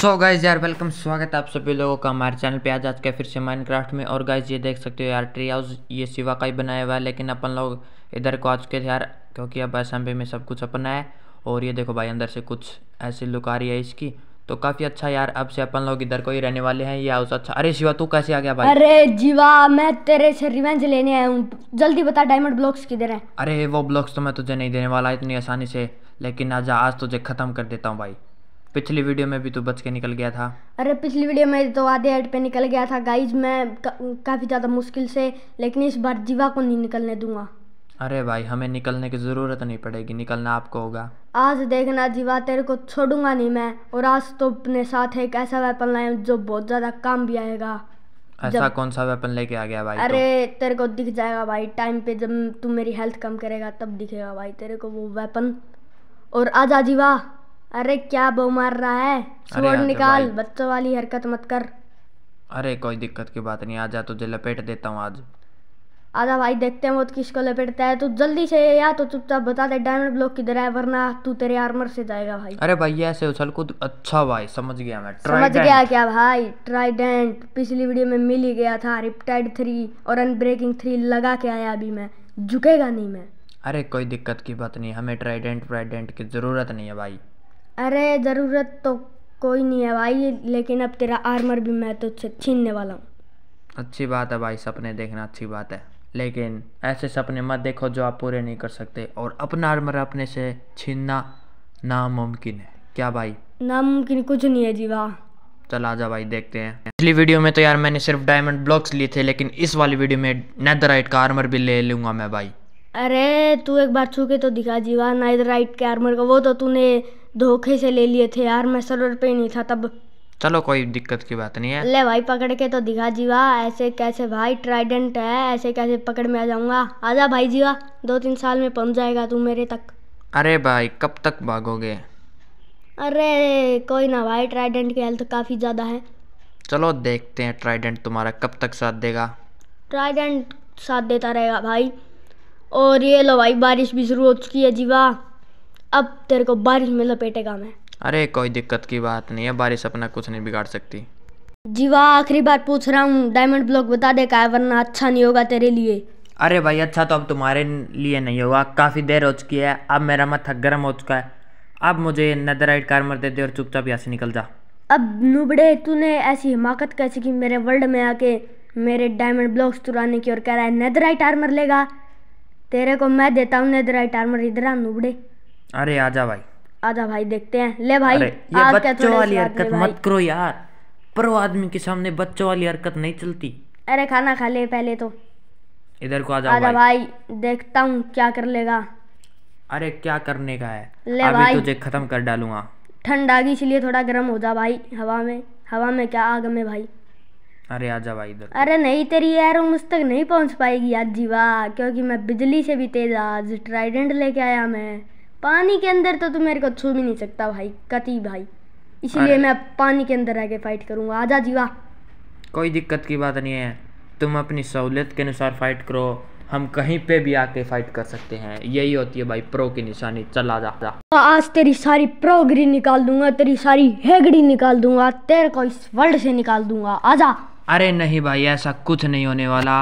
So guys यार welcome स्वागत है आप सभी लोगों का हमारे चैनल पे आज आज के फिर से माइनक्राफ्ट में और गाइज ये देख सकते हो यार ट्री हाउस ये शिवा का ही बनाया हुआ है लेकिन अपन लोग इधर को आ चुके थे यार क्योंकि अब एसम्बे में सब कुछ अपना है और ये देखो भाई अंदर से कुछ ऐसी लुक आ रही है इसकी तो काफ़ी अच्छा यार अब से अपन लोग इधर को ही रहने वाले हैं ये हाउस अच्छा अरे शिवा तू कैसे आ गया भाई अरे जीवा मैं तेरे से रिवेंज लेने आया हूँ जल्दी बता डायमंड ब्लॉक्स किधर है अरे वो ब्लॉक्स तो मैं तुझे नहीं देने वाला इतनी आसानी से लेकिन आज आज तुझे ख़त्म कर देता हूँ भाई पिछली वीडियो में भी तो बच के निकल गया था अरे पिछली वीडियो में तो आधे हेड पे निकल गया था गाइज मैं का, काफ़ी ज़्यादा मुश्किल से लेकिन इस बार जीवा को नहीं निकलने दूंगा अरे भाई हमें निकलने की ज़रूरत नहीं पड़ेगी निकलना आपको होगा आज देखना जीवा तेरे को छोड़ूंगा नहीं मैं और आज तो अपने साथ एक ऐसा वेपन लाए जो बहुत ज़्यादा काम भी आएगा ऐसा कौन सा वेपन लेके आ गया भाई अरे तो? तेरे को दिख जाएगा भाई टाइम पे जब तू मेरी हेल्थ कम करेगा तब दिखेगा भाई तेरे को वो वेपन और आजा जीवा अरे क्या बो मार रहा है छोड़ निकाल बच्चों वाली हरकत मत कर अरे कोई दिक्कत की बात नहीं आजा तुझे लपेट देता हूँ आज आजा भाई देखते हैं वो तो किसको लपेटता है तू जल्दी से या तो चुपचाप बता दे डायमंड ब्लॉक किधर है वरना तू तेरे आर्मर से जाएगा भाई अरे भाई ऐसे उछल कूद अच्छा भाई समझ गया मैं समझ गया क्या भाई ट्राइडेंट पिछली वीडियो में मिल ही गया था रिप्टाइड थ्री और अनब्रेकिंग थ्री लगा के आया अभी मैं झुकेगा नहीं मैं अरे कोई दिक्कत की बात नहीं हमें ट्राइडेंट व्राइडेंट की जरूरत नहीं है भाई अरे ज़रूरत तो कोई नहीं है भाई लेकिन अब तेरा आर्मर भी मैं तो छीनने वाला हूँ अच्छी बात है भाई सपने देखना अच्छी बात है लेकिन ऐसे सपने मत देखो जो आप पूरे नहीं कर सकते और अपना आर्मर अपने से छीनना नामुमकिन है क्या भाई नामुमकिन कुछ नहीं है जी वाह चल जा भाई देखते हैं पिछली वीडियो में तो यार मैंने सिर्फ डायमंड ब्लॉक्स लिए थे लेकिन इस वाली वीडियो में नैदराइट का आर्मर भी ले लूंगा मैं भाई अरे तू एक बार छू के तो दिखा जीवा नाइदराइट के आर्मर का वो तो तूने धोखे से ले लिए थे यार मैं सर्वर पे ही नहीं था तब चलो कोई दिक्कत की बात नहीं है ले भाई पकड़ के तो दिखा जीवा ऐसे कैसे भाई ट्राइडेंट है ऐसे कैसे पकड़ में आ जाऊंगा आजा भाई जीवा दो तीन साल में पहुंच जाएगा तू मेरे तक अरे भाई कब तक भागोगे अरे कोई ना भाई ट्राइडेंट की हेल्थ काफ़ी ज़्यादा है चलो देखते हैं ट्राइडेंट तुम्हारा कब तक साथ देगा ट्राइडेंट साथ देता रहेगा भाई और ये लो भाई बारिश भी शुरू हो चुकी है जीवा अब तेरे को बारिश में लपेटेगा मैं अरे कोई दिक्कत की बात नहीं है बारिश अपना कुछ नहीं बिगाड़ सकती जीवा आखिरी बार पूछ रहा हूँ डायमंड ब्लॉक बता दे का वरना अच्छा नहीं होगा तेरे लिए अरे भाई अच्छा तो अब तुम्हारे लिए नहीं होगा काफ़ी देर हो चुकी है अब मेरा मत्था गर्म हो चुका है अब मुझे नदराइट कार मर दे दे और चुपचाप यहाँ से निकल जा अब नुबड़े तूने ऐसी हिमाकत कैसी की मेरे वर्ल्ड में आके मेरे डायमंड ब्लॉक्स चुराने की और कह रहा है नेदराइट आर्मर लेगा तेरे को मैं देता हूँ नेदराइट आर्मर इधर आ नुबड़े अरे आजा भाई आजा भाई देखते हैं ले भाई ये बच्चों वाली हरकत मत करो यार प्रो आदमी के सामने बच्चों वाली हरकत नहीं चलती अरे खाना खा ले पहले तो इधर को आजा आजा भाई, भाई देखता हूँ क्या कर लेगा अरे क्या करने का है ले अभी भाई तुझे खत्म कर डालूंगा ठंड आ गई इसलिए थोड़ा गर्म हो जा भाई हवा में हवा में क्या आग में भाई अरे आजा भाई इधर अरे नहीं तेरी यार मुझ तक नहीं पहुंच पाएगी आज जीवा क्योंकि मैं बिजली से भी तेज आज ट्राइडेंट लेके आया मैं पानी के अंदर तो तू मेरे को छू भी नहीं सकता भाई कति भाई इसीलिए मैं पानी के अंदर आके फाइट करूंगा आजा जीवा कोई दिक्कत की बात नहीं है तुम अपनी सहूलियत के अनुसार फाइट करो हम कहीं पे भी आके फाइट कर सकते हैं यही होती है भाई प्रो की निशानी चला जाता जा आज तेरी सारी प्रोगरी निकाल दूंगा तेरी सारी हेगड़ी निकाल दूंगा तेरे को इस वर्ल्ड से निकाल दूंगा आजा अरे नहीं भाई ऐसा कुछ नहीं होने वाला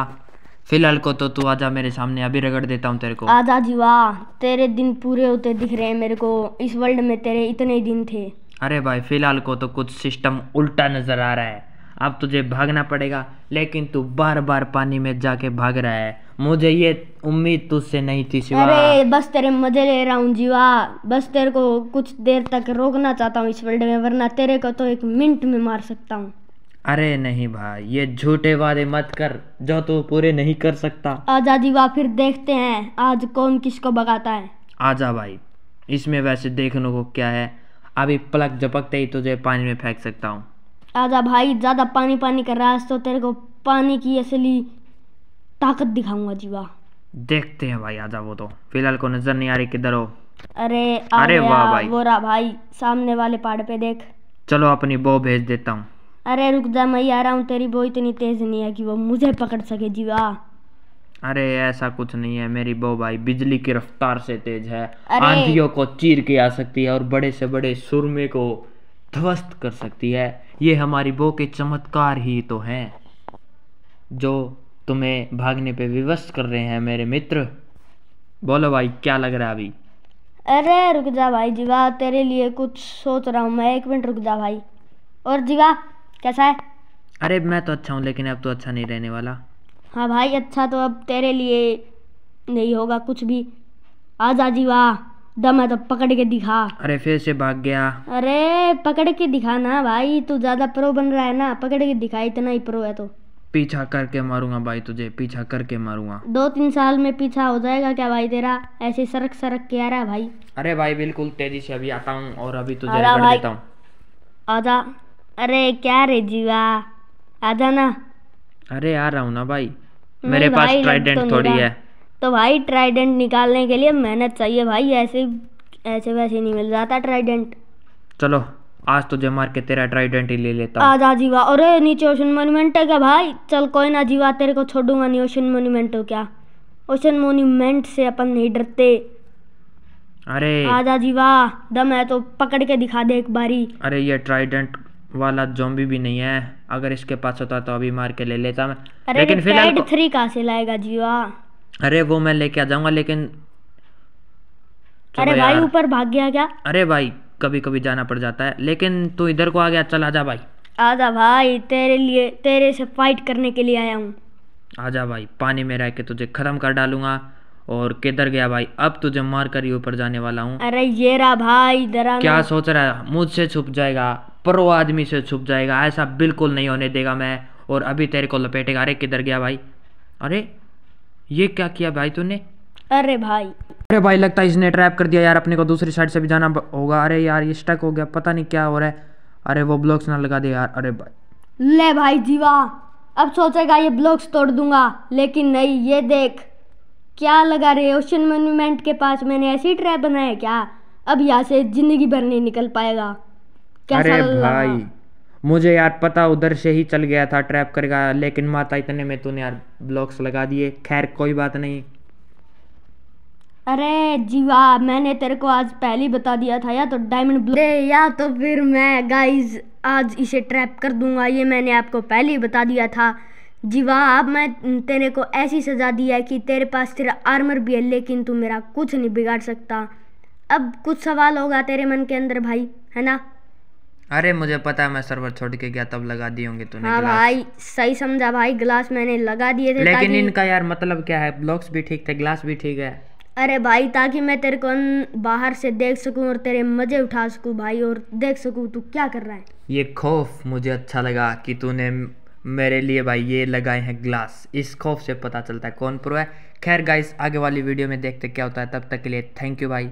फिलहाल को तो तू आजा मेरे सामने अभी रगड़ देता हूँ तेरे को आजा वाह तेरे दिन पूरे होते दिख रहे हैं मेरे को इस वर्ल्ड में तेरे इतने दिन थे अरे भाई फिलहाल को तो कुछ सिस्टम उल्टा नजर आ रहा है अब तुझे भागना पड़ेगा लेकिन तू बार बार पानी में जाके भाग रहा है मुझे ये उम्मीद तुझसे नहीं थी शिवा अरे बस तेरे मजे ले रहा हूँ जीवा बस तेरे को कुछ देर तक रोकना चाहता हूँ इस वर्ल्ड में वरना तेरे को तो एक मिनट में मार सकता हूँ अरे नहीं भाई ये झूठे वादे मत कर जो तू पूरे नहीं कर सकता आजा जीवा फिर देखते हैं आज कौन किसको भगाता है आजा भाई इसमें वैसे देखने को क्या है अभी पलक झपकते ही तुझे पानी में फेंक सकता हूँ आजा भाई ज़्यादा पानी पानी कर रहा है तो तेरे को पानी की असली ताकत दिखाऊंगा जीवा देखते हैं भाई आजा वो तो फिलहाल को नजर नहीं आ रही किधर हो अरे अरे वाह भाई वो रहा भाई सामने वाले पहाड़ पे देख चलो अपनी बो भेज देता हूँ अरे रुक जा मैं आ रहा हूँ तेरी बो इतनी तेज नहीं है कि वो मुझे पकड़ सके जीवा अरे ऐसा कुछ नहीं है मेरी बो भाई बिजली की रफ्तार से तेज है आंधियों को चीर के आ सकती है और बड़े से बड़े सुरमे को ध्वस्त कर सकती है ये हमारी बो के चमत्कार ही तो हैं जो तुम्हें भागने पे विवश कर रहे हैं मेरे मित्र बोलो भाई क्या लग रहा है अभी अरे रुक जा भाई जीवा तेरे लिए कुछ सोच रहा हूँ मैं एक मिनट रुक जा भाई और जीवा कैसा है अरे मैं तो अच्छा हूँ लेकिन अब तो अच्छा नहीं रहने वाला हाँ भाई अच्छा तो अब तेरे लिए नहीं होगा कुछ भी आ आजादी वाह दम है तो पकड़ के दिखा अरे फिर से भाग गया अरे पकड़ के दिखा ना भाई तू ज्यादा प्रो बन रहा है ना पकड़ के दिखा इतना ही प्रो है तो पीछा करके मारूंगा भाई तुझे पीछा करके मारूंगा दो तीन साल में पीछा हो जाएगा क्या भाई तेरा ऐसे सरक सरक के आ रहा है भाई अरे भाई बिल्कुल तेजी से अभी आता हूँ और अभी तुझे देता हूँ आजा अरे क्या रे जीवा आ जाना अरे आ रहा हूँ ना भाई मेरे पास ट्राइडेंट तो थोड़ी है तो भाई ट्राइडेंट निकालने के लिए मेहनत चाहिए भाई ऐसे ऐसे वैसे नहीं मिल जाता ट्राइडेंट चलो आज तुझे तो मार के तेरा ट्राइडेंट ही ले लेता आज आजा जीवा अरे नीचे ओशन मोन्यूमेंट है क्या भाई चल कोई ना जीवा तेरे को छोड़ूंगा नहीं ओशन मोन्यूमेंट हो क्या ओशन मोन्यूमेंट से अपन नहीं डरते अरे आजा जीवा दम है तो पकड़ के दिखा दे एक बारी अरे ये ट्राइडेंट वाला जॉम्बी भी नहीं है अगर इसके पास होता तो अभी मार के ले लेता मैं अरे लेकिन फिलहाल थ्री कहाँ से लाएगा जीवा अरे वो मैं लेके आ जाऊंगा लेकिन अरे भाई ऊपर भाग गया क्या अरे भाई कभी कभी जाना पड़ जाता है लेकिन तू इधर को आ गया चल आजा भाई आजा भाई तेरे लिए तेरे से फाइट करने के लिए आया हूँ आजा भाई पानी में रह के तुझे खत्म कर डालूंगा और किधर गया भाई अब तुझे मार कर ही ऊपर जाने वाला हूँ अरे ये रहा भाई इधर क्या सोच रहा है मुझसे छुप जाएगा परो आदमी से छुप जाएगा ऐसा बिल्कुल नहीं होने देगा मैं और अभी तेरे को लपेटेगा अरे किधर गया भाई अरे ये क्या किया भाई तूने अरे भाई अरे भाई लगता है इसने ट्रैप कर दिया यार अपने को दूसरी साइड से भी जाना होगा अरे यार ये स्टक हो गया पता नहीं क्या हो रहा है अरे वो ब्लॉक्स ना लगा दे यार अरे भाई ले भाई जीवा अब सोचेगा ये ब्लॉक्स तोड़ दूंगा लेकिन नहीं ये देख क्या लगा रहे ओशन मोन्यूमेंट के पास मैंने ऐसी ट्रैप बनाया क्या अब यहाँ से ज़िंदगी भर नहीं निकल पाएगा अरे भाई मुझे यार पता उधर से ही चल गया था ट्रैप करेगा लेकिन माता इतने में तूने यार ब्लॉक्स लगा दिए खैर कोई बात नहीं अरे जीवा मैंने तेरे को आज पहले ही बता दिया था या तो डायमंड ब्लॉक या तो फिर मैं गाइस आज इसे ट्रैप कर दूंगा ये मैंने आपको पहले ही बता दिया था जीवा अब मैं तेरे को ऐसी सज़ा दी है कि तेरे पास तेरा आर्मर भी है लेकिन तू मेरा कुछ नहीं बिगाड़ सकता अब कुछ सवाल होगा तेरे मन के अंदर भाई है ना अरे मुझे पता है मैं सर्वर छोड़ के गया तब लगा दिए होंगे तूने हाँ भाई सही समझा भाई ग्लास मैंने लगा दिए थे लेकिन इनका यार मतलब क्या है ब्लॉक्स भी ठीक थे ग्लास भी ठीक है अरे भाई ताकि मैं तेरे को बाहर से देख सकूं और तेरे मजे उठा सकूं भाई और देख सकूं तू क्या कर रहा है ये खौफ मुझे अच्छा लगा कि तूने मेरे लिए भाई ये लगाए हैं ग्लास इस खौफ से पता चलता है कौन प्रो है खैर गाइस आगे वाली वीडियो में देखते क्या होता है तब तक के लिए थैंक यू भाई